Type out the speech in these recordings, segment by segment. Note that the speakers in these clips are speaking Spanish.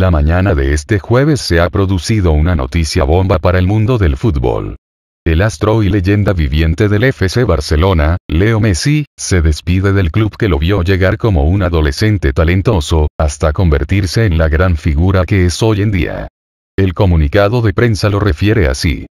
la mañana de este jueves se ha producido una noticia bomba para el mundo del fútbol. El astro y leyenda viviente del FC Barcelona, Leo Messi, se despide del club que lo vio llegar como un adolescente talentoso, hasta convertirse en la gran figura que es hoy en día. El comunicado de prensa lo refiere así.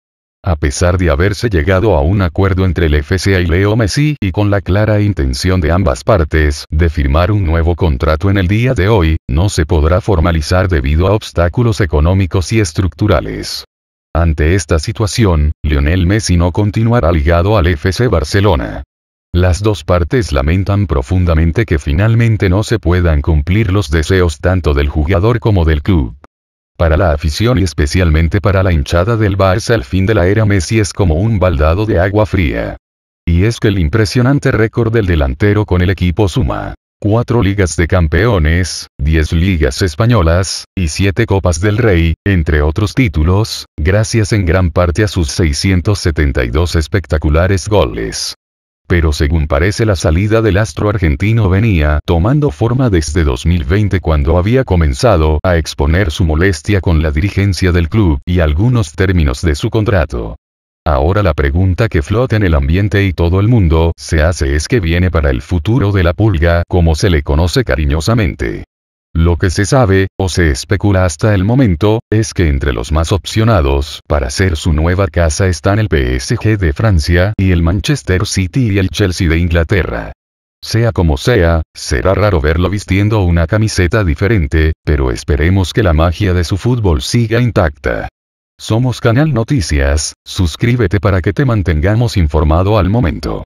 A pesar de haberse llegado a un acuerdo entre el FCA y Leo Messi y con la clara intención de ambas partes de firmar un nuevo contrato en el día de hoy, no se podrá formalizar debido a obstáculos económicos y estructurales. Ante esta situación, Lionel Messi no continuará ligado al FC Barcelona. Las dos partes lamentan profundamente que finalmente no se puedan cumplir los deseos tanto del jugador como del club. Para la afición y especialmente para la hinchada del Barça al fin de la era Messi es como un baldado de agua fría. Y es que el impresionante récord del delantero con el equipo suma. Cuatro ligas de campeones, 10 ligas españolas, y 7 copas del rey, entre otros títulos, gracias en gran parte a sus 672 espectaculares goles. Pero según parece la salida del astro argentino venía tomando forma desde 2020 cuando había comenzado a exponer su molestia con la dirigencia del club y algunos términos de su contrato. Ahora la pregunta que flota en el ambiente y todo el mundo se hace es que viene para el futuro de la pulga como se le conoce cariñosamente. Lo que se sabe, o se especula hasta el momento, es que entre los más opcionados para ser su nueva casa están el PSG de Francia y el Manchester City y el Chelsea de Inglaterra. Sea como sea, será raro verlo vistiendo una camiseta diferente, pero esperemos que la magia de su fútbol siga intacta. Somos Canal Noticias, suscríbete para que te mantengamos informado al momento.